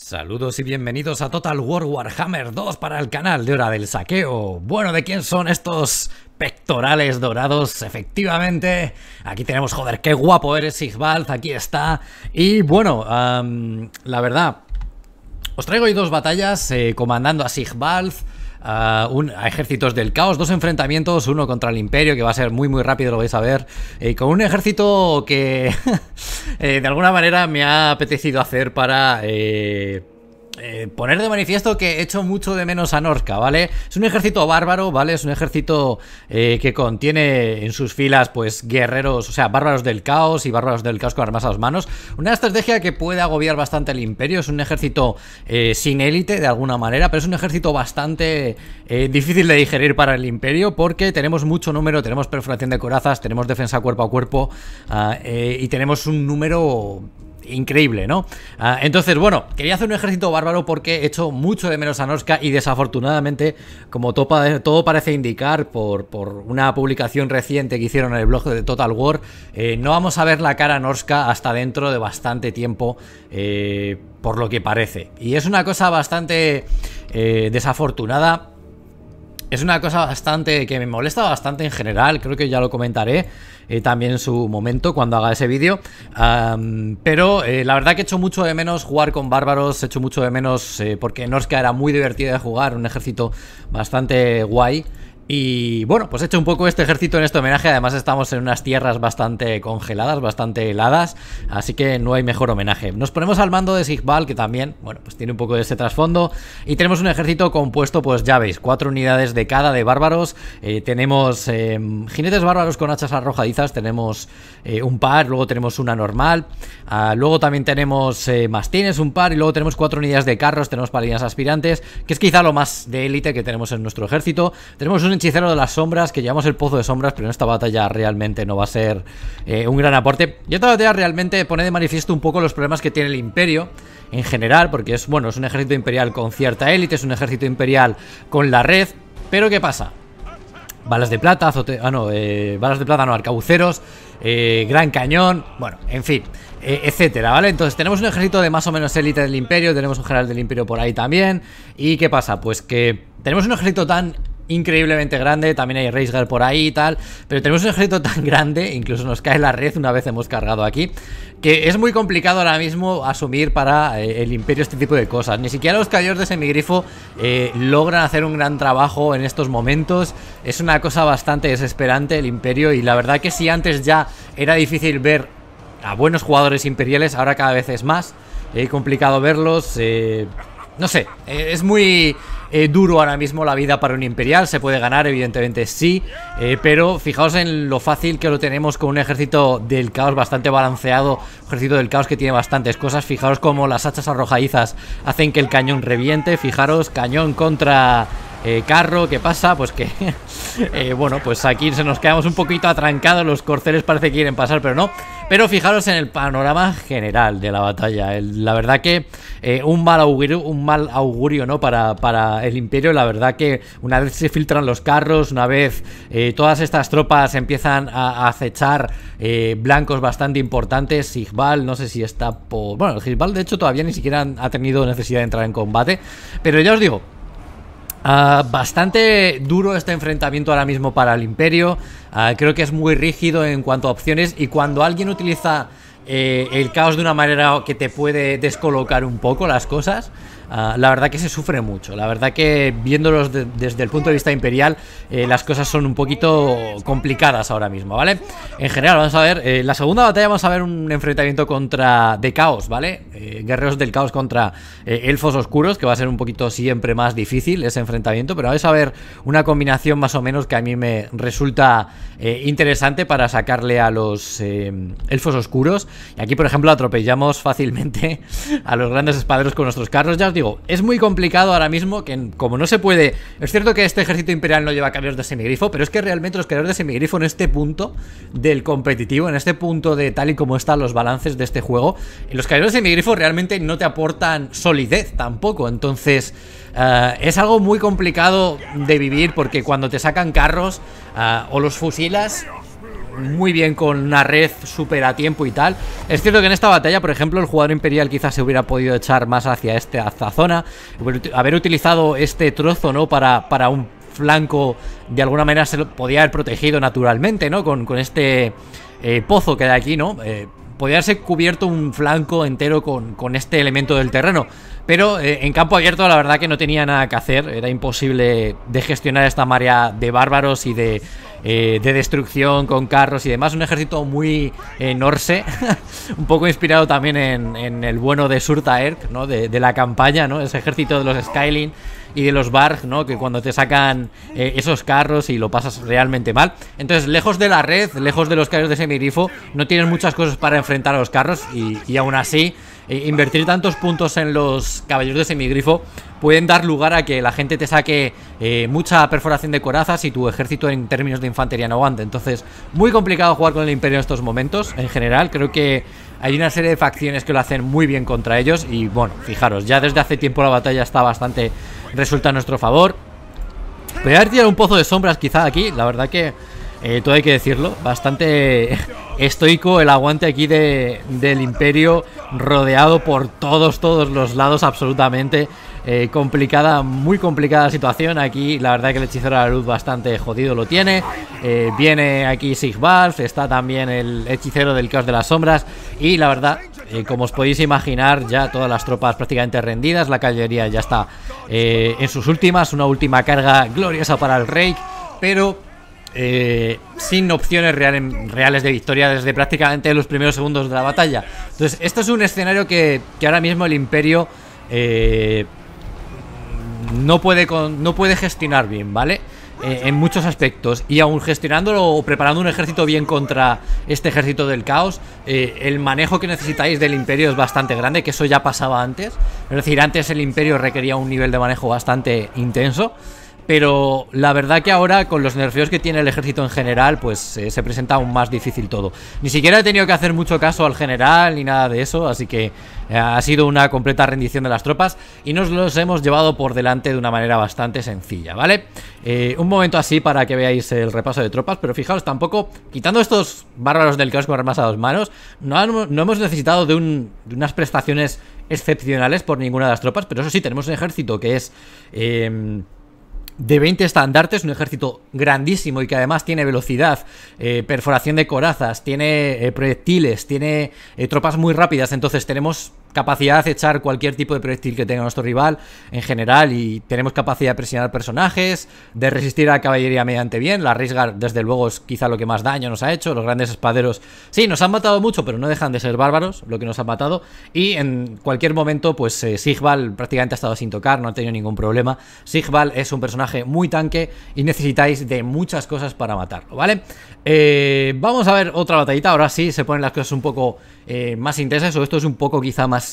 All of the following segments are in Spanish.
Saludos y bienvenidos a Total War Warhammer 2 para el canal de Hora del Saqueo. Bueno, ¿de quién son estos pectorales dorados? Efectivamente, aquí tenemos, joder, qué guapo eres Sigvald, aquí está. Y bueno, la verdad, os traigo hoy dos batallas eh, comandando a Sigvald un, a ejércitos del caos, dos enfrentamientos, uno contra el imperio, que va a ser muy muy rápido, lo vais a ver, eh, con un ejército que eh, de alguna manera me ha apetecido hacer para... Eh, eh, poner de manifiesto que echo mucho de menos a Norca, ¿vale? Es un ejército bárbaro, ¿vale? Es un ejército eh, que contiene en sus filas, pues, guerreros, o sea, bárbaros del caos y bárbaros del caos con armas a las manos. Una estrategia que puede agobiar bastante al imperio, es un ejército eh, sin élite de alguna manera, pero es un ejército bastante difícil de digerir para el imperio porque tenemos mucho número, tenemos perforación de corazas, tenemos defensa cuerpo a cuerpo ah, y tenemos un número increíble, ¿no? Ah, entonces, bueno, quería hacer un ejército bárbaro porque he hecho mucho de menos a Norska y desafortunadamente, como todo parece indicar por, una publicación reciente que hicieron en el blog de Total War, eh, no vamos a ver la cara a Norska hasta dentro de bastante tiempo, eh, por lo que parece. Y es una cosa bastante eh, desafortunada. Es una cosa bastante que me molesta bastante en general, creo que ya lo comentaré y eh, también su momento cuando haga ese vídeo. pero eh, la verdad que he hecho mucho de menos jugar con bárbaros, he hecho mucho de menos eh, porque Norska era muy divertida de jugar, un ejército bastante guay. Y bueno, pues he hecho un poco este ejército en este homenaje. Además, estamos en unas tierras bastante congeladas, bastante heladas. Así que no hay mejor homenaje. Nos ponemos al mando de Sigval, que también, bueno, pues tiene un poco de ese trasfondo. Y tenemos un ejército compuesto, pues ya veis, cuatro unidades de cada de bárbaros. Eh, tenemos em, jinetes bárbaros con hachas arrojadizas. Tenemos eh, un par, luego tenemos una normal. Ah, luego también tenemos eh, mastines, un par. Y luego tenemos cuatro unidades de carros. Tenemos palinas aspirantes, que es quizá lo más de élite que tenemos en nuestro ejército. Tenemos un hechicero de las sombras, que llevamos el pozo de sombras, pero en esta batalla realmente no va a ser eh, un gran aporte. Y esta batalla realmente pone de manifiesto un poco los problemas que tiene el imperio en general, porque es, bueno, es un ejército imperial con cierta élite, es un ejército imperial con la red, pero ¿qué pasa? Balas de plata, azote... Ah, no, eh, balas de plata, no, arcabuceros, eh, gran cañón, bueno, en fin, etcétera, ¿vale? Entonces tenemos un ejército de más o menos élite del imperio, tenemos un general del imperio por ahí también, ¿y qué pasa? Pues que tenemos un ejército tan increíblemente grande, también hay Raysgar por ahí y tal, pero tenemos un ejército tan grande, incluso nos cae la red una vez hemos cargado aquí, que es muy complicado ahora mismo asumir para eh, el imperio este tipo de cosas. Ni siquiera los caballeros de semigrifo eh, logran hacer un gran trabajo en estos momentos, es una cosa bastante desesperante el imperio y la verdad que si antes ya era difícil ver a buenos jugadores imperiales, ahora cada vez es más. Eh, complicado verlos no sé, eh, es muy eh, duro ahora mismo la vida para un imperial, se puede ganar, evidentemente sí, eh, pero fijaos en lo fácil que lo tenemos con un ejército del caos bastante balanceado, un ejército del caos que tiene bastantes cosas, fijaos como las hachas arrojadizas hacen que el cañón reviente, fijaros, cañón contra eh, carro, ¿qué pasa? Pues que, eh, bueno, pues aquí se nos quedamos un poquito atrancados, los corceles parece que quieren pasar, pero no. Pero fijaros en el panorama general de la batalla. la verdad que eh, un mal augurio, un mal augurio ¿no? Para, para, el imperio, la verdad que una vez se filtran los carros, una vez todas estas tropas empiezan a, acechar blancos bastante importantes, Sigval, no sé si está por... Bueno, Sigval de hecho todavía ni siquiera ha tenido necesidad de entrar en combate, pero ya os digo, Ah, bastante duro este enfrentamiento ahora mismo para el Imperio. Ah, creo que es muy rígido en cuanto a opciones y cuando alguien utiliza eh, el caos de una manera que te puede descolocar un poco las cosas, Ah, la verdad que se sufre mucho. La verdad que viéndolos desde el punto de vista imperial, eh, las cosas son un poquito complicadas ahora mismo, ¿vale? En general, vamos a ver, en eh, la segunda batalla vamos a ver un enfrentamiento contra de caos, ¿vale? Eh, guerreros del caos contra elfos oscuros, que va a ser un poquito siempre más difícil ese enfrentamiento, pero vamos a ver una combinación más o menos que a mí me resulta interesante para sacarle a los elfos oscuros. Y aquí, por ejemplo, atropellamos fácilmente a los grandes espaderos con nuestros carros. Ya os digo, es muy complicado ahora mismo que como no se puede... Es cierto que este ejército imperial no lleva carros de semigrifo, pero es que realmente los caídos de semigrifo en este punto del competitivo, en este punto de tal y como están los balances de este juego, los caídos de semigrifo realmente no te aportan solidez tampoco. Entonces, eh, es algo muy complicado de vivir porque cuando te sacan carros eh, o los fusilas muy bien con una red super a tiempo y tal. Es cierto que en esta batalla, por ejemplo, el jugador imperial quizás se hubiera podido echar más hacia esta zona, haber utilizado este trozo, ¿no? Para, para un flanco, de alguna manera se lo podía haber protegido naturalmente, ¿no? Con, este eh, pozo que hay aquí, ¿no? Eh, podía haberse cubierto un flanco entero con, con este elemento del terreno. Pero eh, en campo abierto la verdad que no tenía nada que hacer, era imposible de gestionar esta marea de bárbaros y de, eh, de destrucción con carros y demás. Un ejército muy eh, norse, un poco inspirado también en, el bueno de Surtaerk, ¿no? De, la campaña, ¿no? ese ejército de los Skylin y de los Varg, ¿no? que cuando te sacan esos carros y lo pasas realmente mal. Entonces, lejos de la red, lejos de los carros de semirifo, no tienes muchas cosas para enfrentar a los carros y, y aún así... Eh, invertir tantos puntos en los caballeros de semigrifo pueden dar lugar a que la gente te saque eh, mucha perforación de corazas y tu ejército en términos de infantería no aguante. Entonces, muy complicado jugar con el imperio en estos momentos. En general, creo que hay una serie de facciones que lo hacen muy bien contra ellos. Y bueno, fijaros, ya desde hace tiempo la batalla está bastante. resulta a nuestro favor. Voy haber tirado un pozo de sombras quizá aquí, la verdad que eh, todo hay que decirlo, bastante estoico el aguante aquí de, del imperio, rodeado por todos, todos los lados, absolutamente eh, complicada, muy complicada situación. Aquí la verdad que el hechicero de la luz bastante jodido lo tiene. Eh, viene aquí Sigvald, está también el hechicero del caos de las sombras y la verdad como os podéis imaginar, ya todas las tropas prácticamente rendidas, la caballería ya está en sus últimas, una última carga gloriosa para el rey, pero eh, sin opciones reales de victoria desde prácticamente los primeros segundos de la batalla. Entonces, esto es un escenario que, ahora mismo el imperio eh, no, puede no puede gestionar bien, ¿vale? Eh, en muchos aspectos. Y aún gestionándolo o preparando un ejército bien contra este ejército del caos, el manejo que necesitáis del imperio es bastante grande, que eso ya pasaba antes. Es decir, antes el imperio requería un nivel de manejo bastante intenso. Pero la verdad que ahora con los nerfeos que tiene el ejército en general, pues eh, se presenta aún más difícil todo. Ni siquiera he tenido que hacer mucho caso al general ni nada de eso, así que eh, ha sido una completa rendición de las tropas y nos los hemos llevado por delante de una manera bastante sencilla, ¿vale? Eh, un momento así para que veáis el repaso de tropas, pero fijaos, tampoco, quitando estos bárbaros del caos con armas a dos manos, no, no hemos necesitado de unas prestaciones excepcionales por ninguna de las tropas, pero eso sí, tenemos un ejército que es... Em, de 20 estandartes, un ejército grandísimo y que además tiene velocidad, eh, perforación de corazas, tiene eh, proyectiles, tiene eh, tropas muy rápidas, entonces tenemos capacidad de echar cualquier tipo de proyectil que tenga nuestro rival en general y tenemos capacidad de presionar personajes, de resistir a la caballería mediante bien, la Risgar desde luego es quizá lo que más daño nos ha hecho, los grandes espaderos sí, nos han matado mucho pero no dejan de ser bárbaros lo que nos han matado y en cualquier momento pues eh, Sigval prácticamente ha estado sin tocar, no ha tenido ningún problema, Sigval es un personaje muy tanque y necesitáis de muchas cosas para matarlo, ¿vale? Eh, vamos a ver otra batallita, ahora sí se ponen las cosas un poco eh, más intensas o esto es un poco quizá más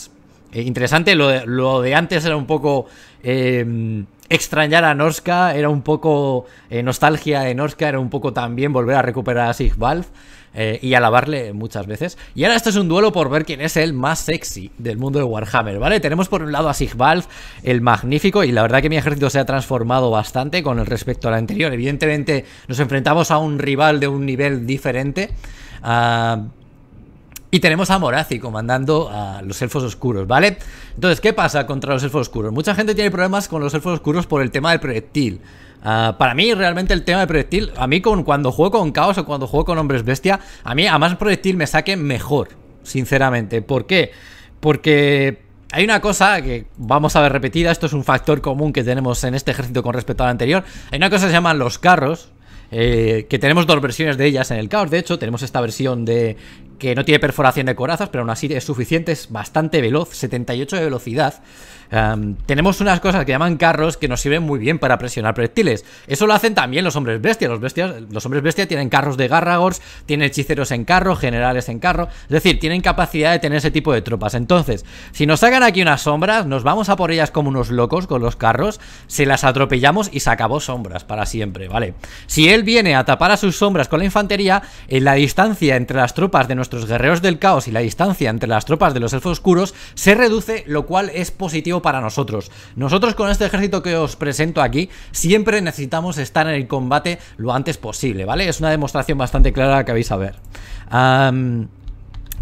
eh, interesante. Lo de, antes era un poco em, extrañar a Norska, era un poco eh, nostalgia de Norska, era un poco también volver a recuperar a Sigvalf eh, y alabarle muchas veces. Y ahora esto es un duelo por ver quién es el más sexy del mundo de Warhammer, ¿vale? Tenemos por un lado a Sigvalf el magnífico, y la verdad que mi ejército se ha transformado bastante con el respecto a la anterior. Evidentemente nos enfrentamos a un rival de un nivel diferente. Ah, y tenemos a Morazi comandando a los elfos oscuros, ¿vale? Entonces, ¿qué pasa contra los elfos oscuros? Mucha gente tiene problemas con los elfos oscuros por el tema del proyectil. Ah, para mí, realmente, el tema del proyectil, a mí con, cuando juego con Caos o cuando juego con Hombres Bestia, a mí a más proyectil me saque mejor, sinceramente. ¿Por qué? Porque hay una cosa que vamos a ver repetida, esto es un factor común que tenemos en este ejército con respecto al anterior. Hay una cosa que se llaman los carros, eh, que tenemos dos versiones de ellas en el caos. De hecho, tenemos esta versión de que no tiene perforación de corazas, pero aún así es suficiente, es bastante veloz, 78 de velocidad. tenemos unas cosas que llaman carros que nos sirven muy bien para presionar proyectiles. Eso lo hacen también los hombres bestias. Los, bestias, los hombres bestias tienen carros de Garragors, tienen hechiceros en carro, generales en carro. Es decir, tienen capacidad de tener ese tipo de tropas. Entonces, si nos sacan aquí unas sombras, nos vamos a por ellas como unos locos con los carros, se las atropellamos y se acabó sombras para siempre, ¿vale? Si él viene a tapar a sus sombras con la infantería, en la distancia entre las tropas de nuestro nuestros guerreros del caos y la distancia entre las tropas de los elfos oscuros se reduce, lo cual es positivo para nosotros. Nosotros con este ejército que os presento aquí, siempre necesitamos estar en el combate lo antes posible, ¿vale? Es una demostración bastante clara que vais a ver.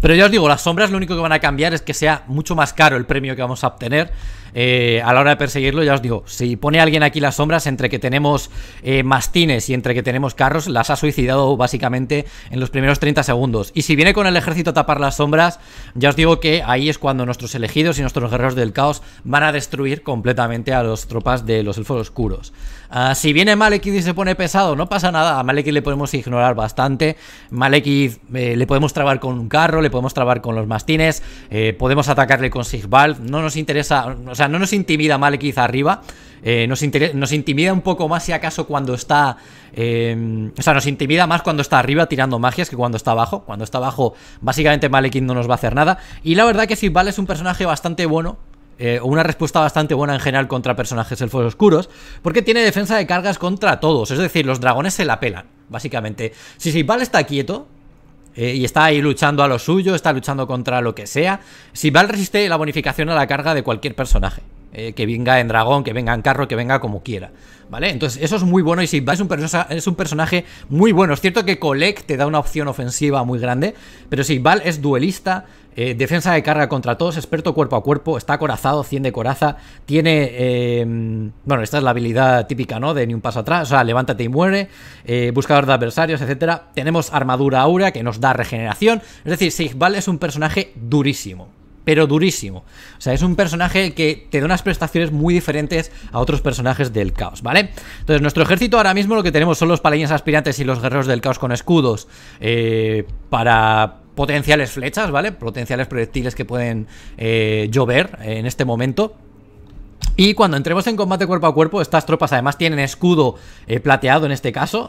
pero ya os digo, las sombras lo único que van a cambiar es que sea mucho más caro el premio que vamos a obtener. Eh, a la hora de perseguirlo, ya os digo, si pone alguien aquí las sombras, entre que tenemos eh, mastines y entre que tenemos carros, las ha suicidado básicamente en los primeros 30 segundos. Y si viene con el ejército a tapar las sombras, ya os digo que ahí es cuando nuestros elegidos y nuestros guerreros del caos van a destruir completamente a las tropas de los elfos oscuros. Ah, si viene Malekith y se pone pesado, no pasa nada. A Malekith le podemos ignorar bastante. Malekith eh, le podemos trabar con un carro, le podemos trabar con los mastines, podemos atacarle con Sigvald, No nos interesa, o sea, no nos intimida Malekith arriba. Eh, nos, nos, intimida un poco más si acaso cuando está... Eh, o sea, nos intimida más cuando está arriba tirando magias que cuando está abajo. Cuando está abajo, básicamente Malekith no nos va a hacer nada. Y la verdad que Sifval es un personaje bastante bueno. Eh, una respuesta bastante buena en general contra personajes elfos oscuros, porque tiene defensa de cargas contra todos, es decir, los dragones se la pelan, básicamente. Si Sifval está quieto, eh, y está ahí luchando a lo suyo, está luchando contra lo que sea. Si Val resiste la bonificación a la carga de cualquier personaje. Eh, que venga en dragón, que venga en carro, que venga como quiera. ¿Vale? Entonces, eso es muy bueno. Y si es un, personaje muy bueno. Es cierto que Colec te da una opción ofensiva muy grande. Pero si es duelista, eh, defensa de carga contra todos, experto cuerpo a cuerpo, está acorazado, 100 de coraza, tiene... Em, bueno, esta es la habilidad típica, ¿no? De ni un paso atrás, o sea, levántate y muere, eh, buscador de adversarios, etcétera Tenemos armadura aura que nos da regeneración, es decir, Sigval es un personaje durísimo pero durísimo. O sea, es un personaje que te da unas prestaciones muy diferentes a otros personajes del caos, ¿vale? Entonces, nuestro ejército ahora mismo lo que tenemos son los paladines aspirantes y los guerreros del caos con escudos eh, para potenciales flechas, ¿vale? Potenciales proyectiles que pueden eh, llover en este momento. Y cuando entremos en combate cuerpo a cuerpo, estas tropas además tienen escudo eh, plateado en este caso,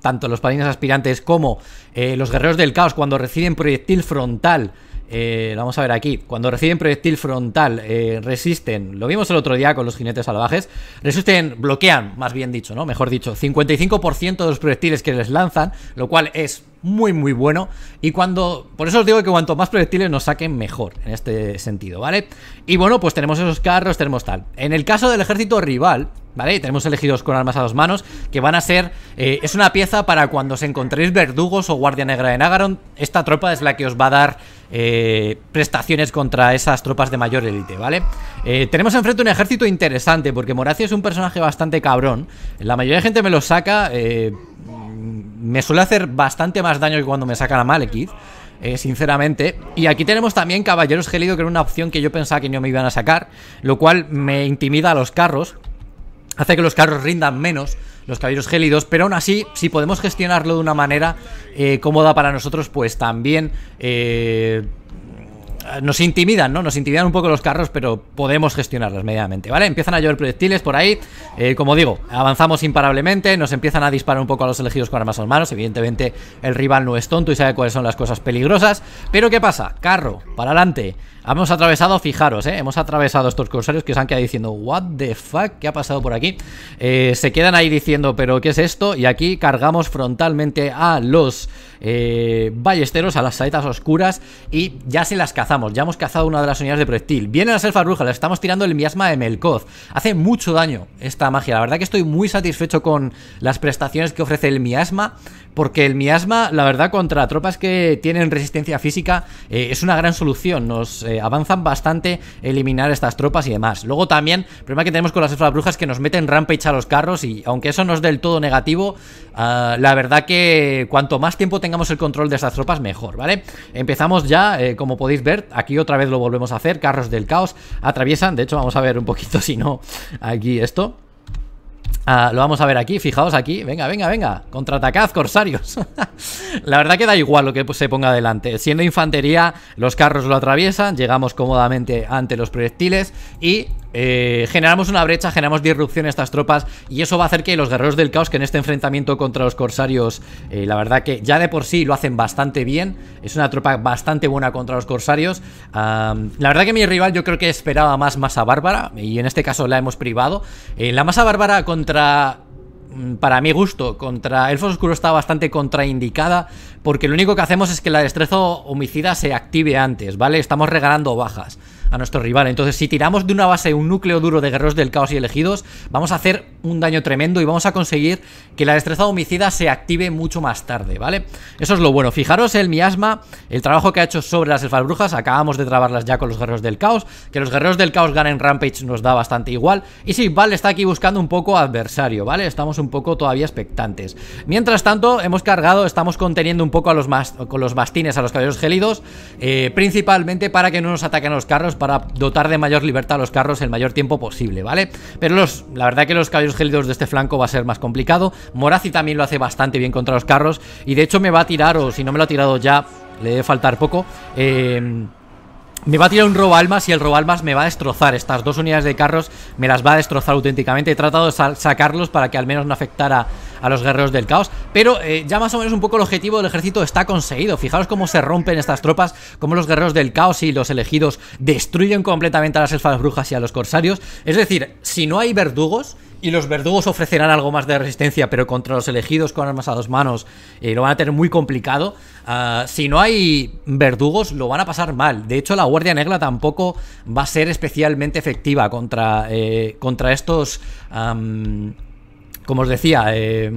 tanto los paladines aspirantes como los guerreros del caos cuando reciben proyectil frontal eh, vamos a ver aquí. Cuando reciben proyectil frontal, eh, resisten. Lo vimos el otro día con los jinetes salvajes. Resisten, bloquean, más bien dicho, ¿no? Mejor dicho, 55% de los proyectiles que les lanzan, lo cual es muy, muy bueno. Y cuando. Por eso os digo que cuanto más proyectiles nos saquen, mejor en este sentido, ¿vale? Y bueno, pues tenemos esos carros, tenemos tal. En el caso del ejército rival, ¿vale? tenemos elegidos con armas a dos manos, que van a ser... Eh, es una pieza para cuando os encontréis verdugos o guardia negra de Nagaron. Esta tropa es la que os va a dar eh, prestaciones contra esas tropas de mayor élite, ¿vale? Eh, tenemos enfrente un ejército interesante, porque Moracio es un personaje bastante cabrón. La mayoría de gente me lo saca... me suele hacer bastante más daño que cuando me sacan a Malekith. sinceramente. Y aquí tenemos también Caballeros Gélido, que era una opción que yo pensaba que no me iban a sacar, lo cual me intimida a los carros hace que los carros rindan menos, los caballeros gélidos, pero aún así, si podemos gestionarlo de una manera eh, cómoda para nosotros, pues también eh, nos intimidan, ¿no? Nos intimidan un poco los carros, pero podemos gestionarlos medianamente, ¿vale? Empiezan a llover proyectiles por ahí, eh, como digo, avanzamos imparablemente, nos empiezan a disparar un poco a los elegidos con armas en manos, evidentemente el rival no es tonto y sabe cuáles son las cosas peligrosas, pero ¿qué pasa? Carro, para adelante, Hemos atravesado, fijaros, ¿eh? hemos atravesado estos corsarios que se han quedado diciendo, what the fuck, ¿qué ha pasado por aquí? Eh, se quedan ahí diciendo, pero ¿qué es esto? Y aquí cargamos frontalmente a los eh, ballesteros, a las saetas oscuras y ya se las cazamos, ya hemos cazado una de las unidades de proyectil. Vienen las elfas brujas, le estamos tirando el miasma de Melkov. Hace mucho daño esta magia, la verdad que estoy muy satisfecho con las prestaciones que ofrece el miasma, porque el miasma, la verdad, contra tropas que tienen resistencia física eh, es una gran solución. Nos eh, avanzan bastante eliminar estas tropas y demás. Luego también, el problema que tenemos con las esferas brujas es que nos meten rampage a los carros y aunque eso no es del todo negativo, ah, la verdad que cuanto más tiempo tengamos el control de estas tropas, mejor, ¿vale? Empezamos ya, eh, como podéis ver, aquí otra vez lo volvemos a hacer, carros del caos atraviesan, de hecho vamos a ver un poquito si no aquí esto. Ah, lo vamos a ver aquí, fijaos aquí. Venga, venga, venga. Contraatacad, corsarios. la verdad que da igual lo que se ponga adelante. Siendo infantería, los carros lo atraviesan, llegamos cómodamente ante los proyectiles y eh, generamos una brecha, generamos disrupción a estas tropas y eso va a hacer que los guerreros del caos que en este enfrentamiento contra los corsarios, eh, la verdad que ya de por sí lo hacen bastante bien, es una tropa bastante buena contra los corsarios. la verdad que mi rival yo creo que esperaba más masa bárbara y en este caso la hemos privado. Eh, la masa bárbara contra mm, para mi gusto, contra Elfos Oscuro está bastante contraindicada, porque lo único que hacemos es que la destreza homicida se active antes, ¿vale? Estamos regalando bajas a nuestro rival. Entonces, si tiramos de una base un núcleo duro de guerreros del caos y elegidos, vamos a hacer un daño tremendo y vamos a conseguir que la destreza homicida se active mucho más tarde, ¿vale? Eso es lo bueno. Fijaros el miasma, el trabajo que ha hecho sobre las elfas brujas, acabamos de trabarlas ya con los guerreros del caos, que los guerreros del caos ganen Rampage nos da bastante igual. Y si, vale, está aquí buscando un poco adversario, ¿vale? Estamos un poco todavía expectantes. Mientras tanto, hemos cargado, estamos conteniendo un poco a los más, con los bastines a los caballeros gelidos, eh, principalmente para que no nos ataquen los carros, para dotar de mayor libertad a los carros el mayor tiempo posible, ¿vale? Pero los, la verdad que los caballos gélidos de este flanco va a ser más complicado. Morazi también lo hace bastante bien contra los carros y de hecho me va a tirar, o si no me lo ha tirado ya, le debe faltar poco. Eh me va a tirar un robo almas y el robo almas me va a destrozar. Estas dos unidades de carros me las va a destrozar auténticamente. He tratado de sacarlos para que al menos no afectara a los guerreros del caos. Pero eh, ya más o menos un poco el objetivo del ejército está conseguido. Fijaros cómo se rompen estas tropas, cómo los guerreros del caos y los elegidos destruyen completamente a las elfas brujas y a los corsarios. Es decir, si no hay verdugos y los verdugos ofrecerán algo más de resistencia, pero contra los elegidos con armas a dos manos eh, lo van a tener muy complicado. Ah, si no hay verdugos, lo van a pasar mal. De hecho, la Guardia Negra tampoco va a ser especialmente efectiva contra, eh, contra estos... como os decía, eh,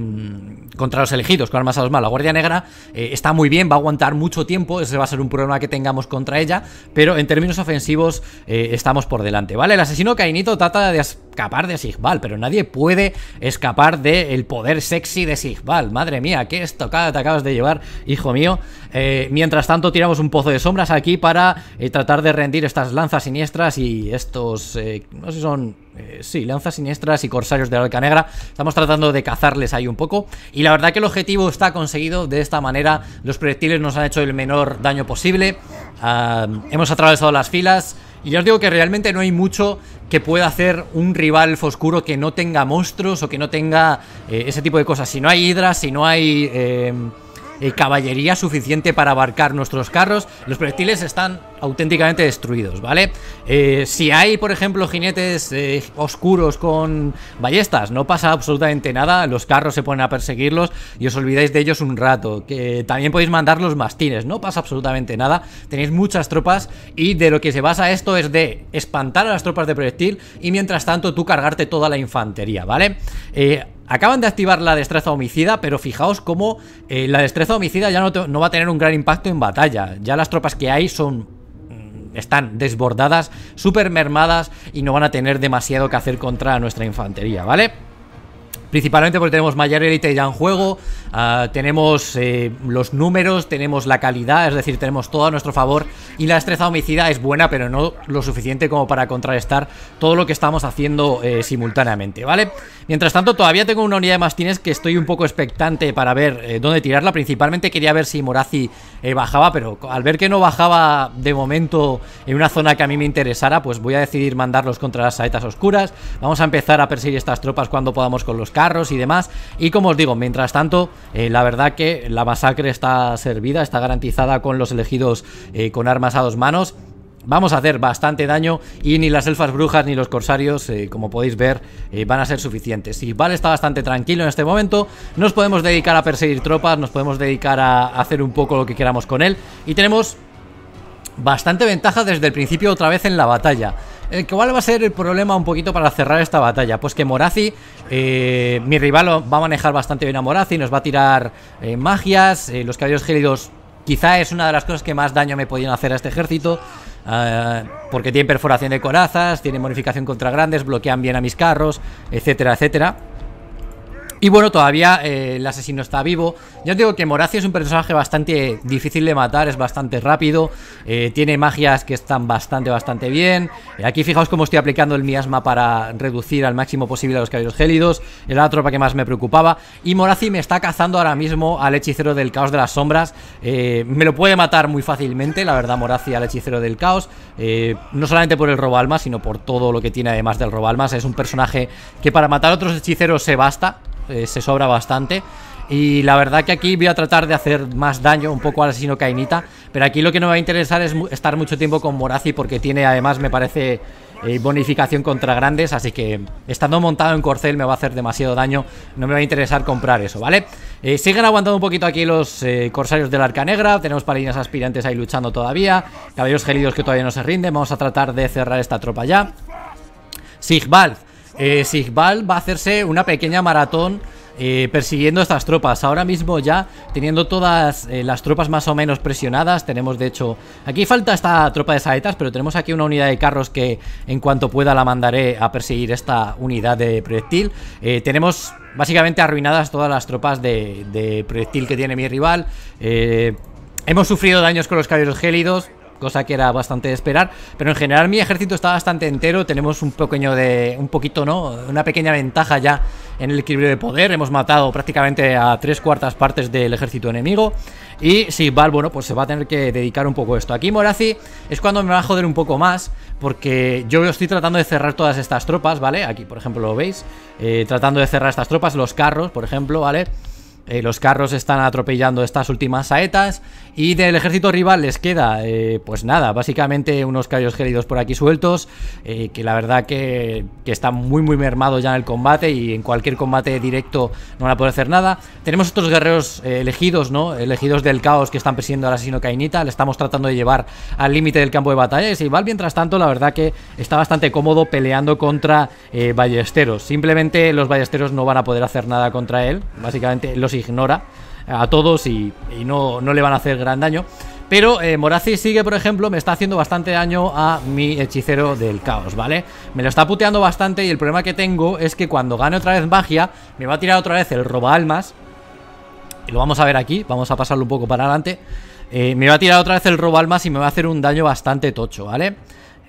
contra los elegidos, con armas a dos manos La Guardia Negra está muy bien, va a aguantar mucho tiempo, ese va a ser un problema que tengamos contra ella, pero en términos ofensivos estamos por delante, ¿vale? El asesino Cainito trata de escapar de Sigval, pero nadie puede escapar del poder sexy de Sigval. Madre mía, qué estocada te acabas de llevar, hijo mío. Eh, mientras tanto, tiramos un pozo de sombras aquí para eh, tratar de rendir estas lanzas siniestras y estos... Eh, no sé si son... sí, lanzas siniestras y corsarios de la Alca Negra. Estamos tratando de cazarles ahí un poco. Y la verdad que el objetivo está conseguido de esta manera. Los proyectiles nos han hecho el menor daño posible. Ah, hemos atravesado las filas. Y ya os digo que realmente no hay mucho que pueda hacer un rival Foscuro que no tenga monstruos o que no tenga eh, ese tipo de cosas. Si no hay hidras, si no hay eh, eh, caballería suficiente para abarcar nuestros carros, los proyectiles están auténticamente destruidos, ¿vale? Eh, si hay, por ejemplo, jinetes eh, oscuros con ballestas, no pasa absolutamente nada, los carros se ponen a perseguirlos y os olvidáis de ellos un rato. Que también podéis mandar los mastines, no pasa absolutamente nada, tenéis muchas tropas y de lo que se basa esto es de espantar a las tropas de proyectil y mientras tanto tú cargarte toda la infantería, ¿vale? Eh, acaban de activar la destreza homicida, pero fijaos cómo la destreza homicida ya no, va a tener un gran impacto en batalla. Ya las tropas que hay son están desbordadas, súper mermadas y no van a tener demasiado que hacer contra nuestra infantería, ¿vale? Principalmente porque tenemos mayor elite ya en juego, ah, tenemos eh, los números, tenemos la calidad, es decir, tenemos todo a nuestro favor y la estreza homicida es buena, pero no lo suficiente como para contrarrestar todo lo que estamos haciendo eh, simultáneamente, ¿vale? Mientras tanto, todavía tengo una unidad de mastines que estoy un poco expectante para ver eh, dónde tirarla. Principalmente quería ver si Morazi bajaba, pero al ver que no bajaba de momento en una zona que a mí me interesara, pues voy a decidir mandarlos contra las saetas oscuras. Vamos a empezar a perseguir estas tropas cuando podamos con los carros y demás. Y como os digo, mientras tanto, eh, la verdad que la masacre está servida, está garantizada con los elegidos eh, con armas a dos manos vamos a hacer bastante daño y ni las elfas brujas ni los corsarios, eh, como podéis ver, van a ser suficientes. Y vale está bastante tranquilo en este momento, nos podemos dedicar a perseguir tropas, nos podemos dedicar a hacer un poco lo que queramos con él y tenemos bastante ventaja desde el principio otra vez en la batalla. ¿Cuál eh, que va a ser el problema un poquito para cerrar esta batalla. Pues que Morazi, eh, mi rival va a manejar bastante bien a Morazi, nos va a tirar eh, magias, los caballos gélidos quizá es una de las cosas que más daño me podían hacer a este ejército. Ah, porque tiene perforación de corazas, tiene modificación contra grandes, bloquean bien a mis carros, etcétera, etcétera. Y bueno, todavía eh, el asesino está vivo. Ya os digo que Morazzi es un personaje bastante difícil de matar, es bastante rápido, eh, tiene magias que están bastante, bastante bien. Eh, aquí fijaos cómo estoy aplicando el miasma para reducir al máximo posible a los caballos gélidos. Era la tropa que más me preocupaba. Y Morazzi me está cazando ahora mismo al hechicero del caos de las sombras. me lo puede matar muy fácilmente, la verdad, Morazzi al hechicero del caos. no solamente por el robo almas, sino por todo lo que tiene además del robo almas. Es un personaje que para matar a otros hechiceros se basta eh, se sobra bastante. Y la verdad que aquí voy a tratar de hacer más daño un poco al asesino Cainita Pero aquí lo que no me va a interesar es estar mucho tiempo con Morazi porque tiene además, me parece, eh, bonificación contra grandes. Así que estando montado en corcel me va a hacer demasiado daño. No me va a interesar comprar eso, ¿vale? Eh, siguen aguantando un poquito aquí los corsarios del Arca Negra. Tenemos palinas aspirantes ahí luchando todavía. Caballeros gelidos que todavía no se rinden. Vamos a tratar de cerrar esta tropa ya. Sigvald eh, Sigval va a hacerse una pequeña maratón eh, persiguiendo estas tropas. Ahora mismo ya teniendo todas eh, las tropas más o menos presionadas, tenemos de hecho, aquí falta esta tropa de saetas, pero tenemos aquí una unidad de carros que en cuanto pueda la mandaré a perseguir esta unidad de proyectil. tenemos básicamente arruinadas todas las tropas de, de proyectil que tiene mi rival. hemos sufrido daños con los caballeros gélidos cosa que era bastante de esperar, pero en general mi ejército está bastante entero, tenemos un pequeño de un poquito, ¿no? Una pequeña ventaja ya en el equilibrio de poder, hemos matado prácticamente a tres cuartas partes del ejército enemigo y si sí, bueno, pues se va a tener que dedicar un poco a esto. Aquí Morazi es cuando me va a joder un poco más, porque yo estoy tratando de cerrar todas estas tropas, ¿vale? Aquí, por ejemplo, lo veis, eh, tratando de cerrar estas tropas, los carros, por ejemplo, ¿vale? Eh, los carros están atropellando estas últimas saetas y del ejército rival les queda, eh, pues nada, básicamente unos callos gélidos por aquí sueltos, eh, que la verdad que, está muy muy mermado ya en el combate y en cualquier combate directo no van a poder hacer nada. Tenemos estos guerreros eh, elegidos, ¿no? Elegidos del caos que están persiguiendo al asesino Cainita, le estamos tratando de llevar al límite del campo de batalla. Y Val, mientras tanto, la verdad que está bastante cómodo peleando contra ballesteros. Simplemente los ballesteros no van a poder hacer nada contra él, básicamente los ignora a todos y, no, le van a hacer gran daño. Pero eh, sigue, por ejemplo, me está haciendo bastante daño a mi hechicero del caos, ¿vale? Me lo está puteando bastante y el problema que tengo es que cuando gane otra vez magia, me va a tirar otra vez el roba almas. Y lo vamos a ver aquí, vamos a pasarlo un poco para adelante. Eh, me va a tirar otra vez el robo almas y me va a hacer un daño bastante tocho, ¿vale? vale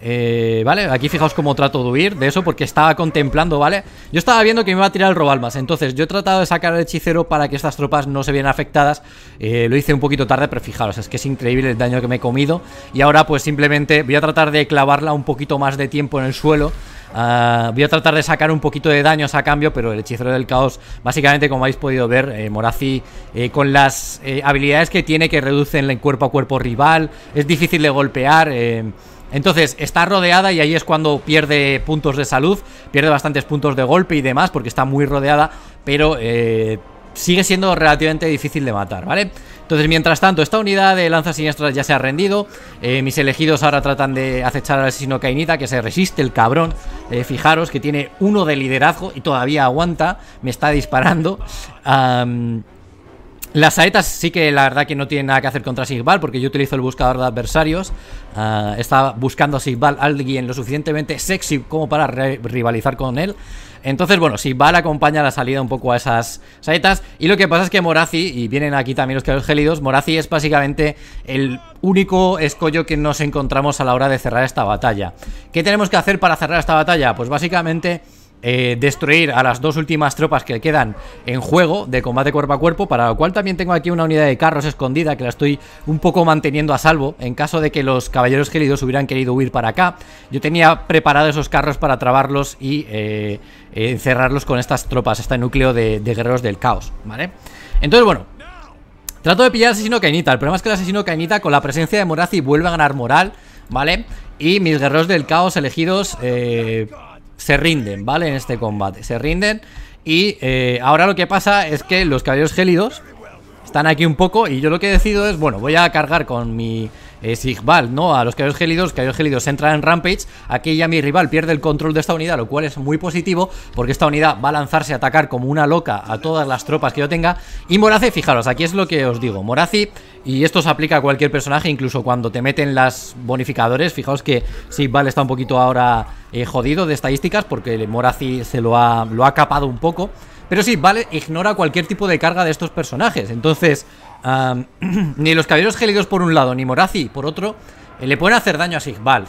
eh, vale, aquí fijaos cómo trato de huir de eso porque estaba contemplando, ¿vale? Yo estaba viendo que me iba a tirar el robalmas, entonces yo he tratado de sacar al hechicero para que estas tropas no se vieran afectadas. Eh, lo hice un poquito tarde, pero fijaros, es que es increíble el daño que me he comido. Y ahora pues simplemente voy a tratar de clavarla un poquito más de tiempo en el suelo. Ah, voy a tratar de sacar un poquito de daños a cambio, pero el hechicero del caos, básicamente como habéis podido ver, eh, Morazi eh, con las habilidades que tiene que reducen el cuerpo a cuerpo rival, es difícil de golpear, entonces está rodeada y ahí es cuando pierde puntos de salud, pierde bastantes puntos de golpe y demás porque está muy rodeada, pero eh, sigue siendo relativamente difícil de matar, ¿vale? Entonces, mientras tanto, esta unidad de lanzas siniestras ya se ha rendido. Eh, mis elegidos ahora tratan de acechar al asesino Cainita, que se resiste el cabrón. Eh, fijaros que tiene uno de liderazgo y todavía aguanta. Me está disparando. Las saetas sí que la verdad que no tienen nada que hacer contra Sigval porque yo utilizo el buscador de adversarios. Ah, estaba está buscando a Sigval alguien lo suficientemente sexy como para rivalizar con él. Entonces, bueno, Sigval acompaña la salida un poco a esas saetas. Y lo que pasa es que Morazi, y vienen aquí también los que los gélidos, Morazi es básicamente el único escollo que nos encontramos a la hora de cerrar esta batalla. ¿Qué tenemos que hacer para cerrar esta batalla? Pues básicamente eh, destruir a las dos últimas tropas que quedan en juego de combate cuerpo a cuerpo, para lo cual también tengo aquí una unidad de carros escondida que la estoy un poco manteniendo a salvo en caso de que los caballeros queridos hubieran querido huir para acá. Yo tenía preparados esos carros para trabarlos y eh, encerrarlos con estas tropas, este núcleo de, guerreros del caos, ¿vale? Entonces, bueno, Trato de pillar al asesino Cainita. El problema es que el asesino Cainita, con la presencia de Morazi, vuelve a ganar moral, ¿vale? Y mis guerreros del caos elegidos eh, se rinden, ¿vale? En este combate, se rinden y eh, ahora lo que pasa es que los caballeros gélidos están aquí un poco y yo lo que decido es, bueno, voy a cargar con mi es ¿no? A los caídos Gélidos, Caídos Gélidos entran en Rampage, aquí ya mi rival pierde el control de esta unidad, lo cual es muy positivo, porque esta unidad va a lanzarse a atacar como una loca a todas las tropas que yo tenga, y Morazi, fijaros, aquí es lo que os digo, Morazi, y esto se aplica a cualquier personaje, incluso cuando te meten las bonificadores, fijaos que Sigval está un poquito ahora eh, jodido de estadísticas, porque Morazi se lo ha, lo ha capado un poco, pero sí, vale, ignora cualquier tipo de carga de estos personajes. Entonces, ni los caballeros gélidos por un lado, ni Morazi por otro, eh, le pueden hacer daño a Sigval.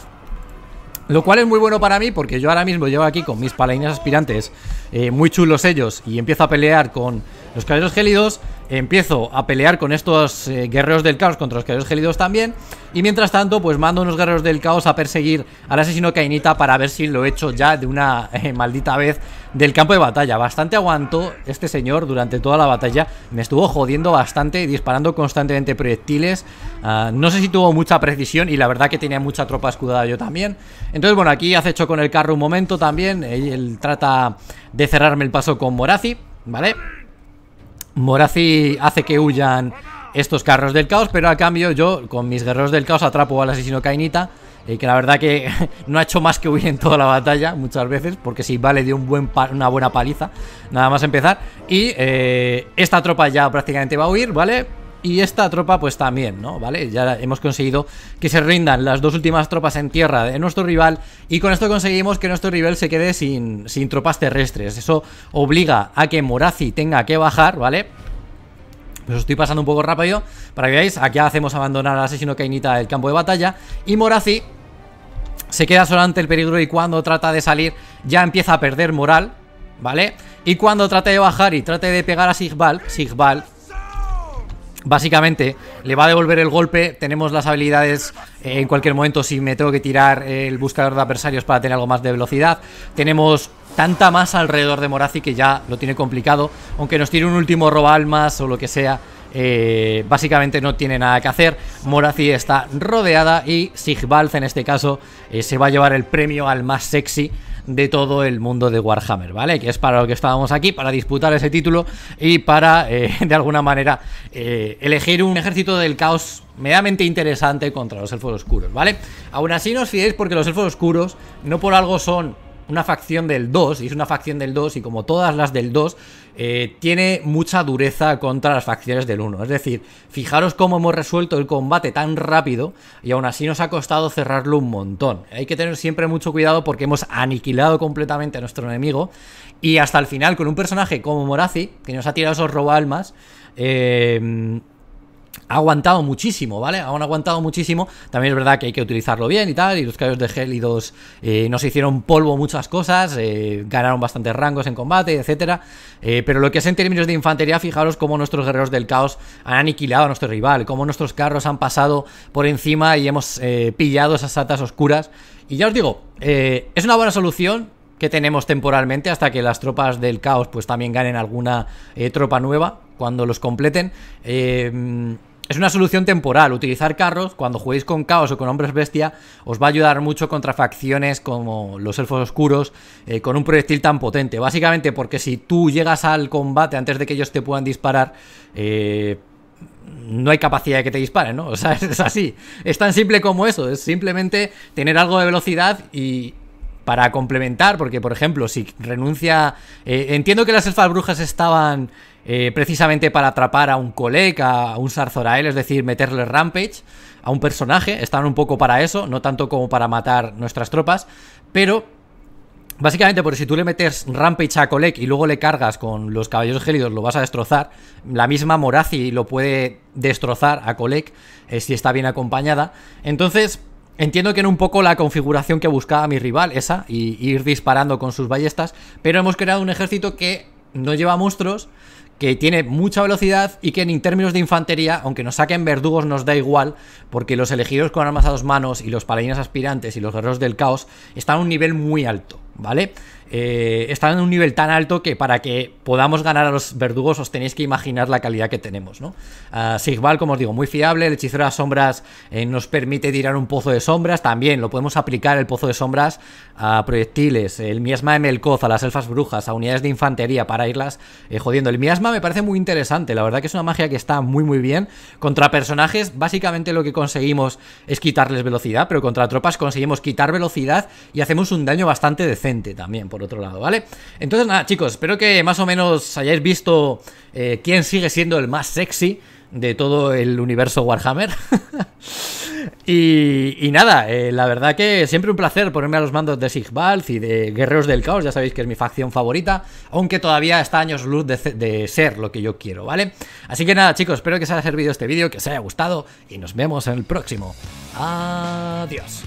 Lo cual es muy bueno para mí porque yo ahora mismo llevo aquí con mis palainas aspirantes eh, muy chulos ellos y empiezo a pelear con los caballeros gélidos, empiezo a pelear con estos eh, guerreros del caos contra los guerreros gélidos también. Y mientras tanto, pues mando unos guerreros del caos a perseguir al asesino Cainita para ver si lo he hecho ya de una eh, maldita vez del campo de batalla. Bastante aguanto este señor durante toda la batalla. Me estuvo jodiendo bastante, disparando constantemente proyectiles. Ah, no sé si tuvo mucha precisión y la verdad que tenía mucha tropa escudada yo también. Entonces, bueno, aquí hace hecho con el carro un momento también. él trata de cerrarme el paso con Morazi, ¿vale? Morazi hace que huyan estos carros del caos, pero a cambio yo con mis guerreros del caos atrapo al asesino Cainita, eh, que la verdad que no ha hecho más que huir en toda la batalla muchas veces, porque si vale dio un buen una buena paliza, nada más empezar. Y eh, esta tropa ya prácticamente va a huir, ¿vale? y esta tropa pues también, ¿no? ¿Vale? Ya hemos conseguido que se rindan las dos últimas tropas en tierra de nuestro rival y con esto conseguimos que nuestro rival se quede sin, sin tropas terrestres. Eso obliga a que Morazi tenga que bajar, ¿vale? Pues estoy pasando un poco rápido para que veáis. Aquí hacemos abandonar al asesino Kainita el campo de batalla y Morazi se queda solo ante el peligro y cuando trata de salir ya empieza a perder moral, ¿vale? Y cuando trate de bajar y trate de pegar a Sigval Sigval Básicamente, le va a devolver el golpe. Tenemos las habilidades eh, en cualquier momento si me tengo que tirar el buscador de adversarios para tener algo más de velocidad. Tenemos tanta masa alrededor de Morazi que ya lo tiene complicado. Aunque nos tire un último roba almas o lo que sea, eh, básicamente no tiene nada que hacer. Morazi está rodeada y Sigvald en este caso eh, se va a llevar el premio al más sexy de todo el mundo de Warhammer, ¿vale? Que es para lo que estábamos aquí, para disputar ese título y para, eh, de alguna manera, eh, elegir un ejército del caos medianamente interesante contra los elfos oscuros, ¿vale? Aún así no os fiéis porque los elfos oscuros no por algo son una facción del 2, y es una facción del 2, y como todas las del 2, eh, tiene mucha dureza contra las facciones del 1. Es decir, fijaros cómo hemos resuelto el combate tan rápido y aún así nos ha costado cerrarlo un montón. Hay que tener siempre mucho cuidado porque hemos aniquilado completamente a nuestro enemigo y hasta el final con un personaje como Morazi, que nos ha tirado esos robalmas, eh ha aguantado muchísimo, ¿vale? Han aguantado muchísimo. También es verdad que hay que utilizarlo bien y tal. Y los caballos de Gélidos eh, nos hicieron polvo muchas cosas. Eh, ganaron bastantes rangos en combate, etcétera. Eh, pero lo que es en términos de infantería, fijaros cómo nuestros guerreros del caos han aniquilado a nuestro rival. Cómo nuestros carros han pasado por encima y hemos pillado esas atas oscuras. Y ya os digo, es una buena solución que tenemos temporalmente hasta que las tropas del caos pues también ganen alguna tropa nueva cuando los completen. Eh, es una solución temporal. Utilizar carros, cuando juguéis con caos o con hombres bestia, os va a ayudar mucho contra facciones como los elfos oscuros eh, con un proyectil tan potente. Básicamente porque si tú llegas al combate antes de que ellos te puedan disparar, eh, no hay capacidad de que te disparen, ¿no? O sea, es así. Es tan simple como eso. Es simplemente tener algo de velocidad y, para complementar, porque por ejemplo, si renuncia... Eh, entiendo que las elfas brujas estaban eh, precisamente para atrapar a un colega, a un Sarzorael, es decir, meterle rampage a un personaje, estaban un poco para eso, no tanto como para matar nuestras tropas, pero... Básicamente, porque si tú le metes Rampage a Colec y luego le cargas con los Caballos gélidos, lo vas a destrozar. La misma Morazi lo puede destrozar a Colec eh, si está bien acompañada. Entonces, Entiendo que era un poco la configuración que buscaba mi rival, esa, y ir disparando con sus ballestas, pero hemos creado un ejército que no lleva monstruos, que tiene mucha velocidad y que en términos de infantería, aunque nos saquen verdugos, nos da igual, porque los elegidos con armas a dos manos y los paladines aspirantes y los guerreros del caos están a un nivel muy alto. ¿vale? Eh, están en un nivel tan alto que para que podamos ganar a los verdugos os tenéis que imaginar la calidad que tenemos, ¿no? Ah, Sigval, como os digo, muy fiable, el hechicero de sombras eh, nos permite tirar un pozo de sombras, también lo podemos aplicar el pozo de sombras a proyectiles, el miasma de Melkoz, a las elfas brujas, a unidades de infantería para irlas eh, jodiendo. El miasma me parece muy interesante, la verdad que es una magia que está muy muy bien. Contra personajes básicamente lo que conseguimos es quitarles velocidad, pero contra tropas conseguimos quitar velocidad y hacemos un daño bastante decente también, por otro lado, ¿vale? Entonces, nada, chicos, espero que más o menos hayáis visto eh, quién sigue siendo el más sexy de todo el universo Warhammer. y, nada, eh, la verdad que siempre un placer ponerme a los mandos de sigvald y de Guerreros del Caos, ya sabéis que es mi facción favorita, aunque todavía está años luz de ser lo que yo quiero, ¿vale? Así que nada, chicos, espero que os haya servido este vídeo, que os haya gustado y nos vemos en el próximo. Adiós.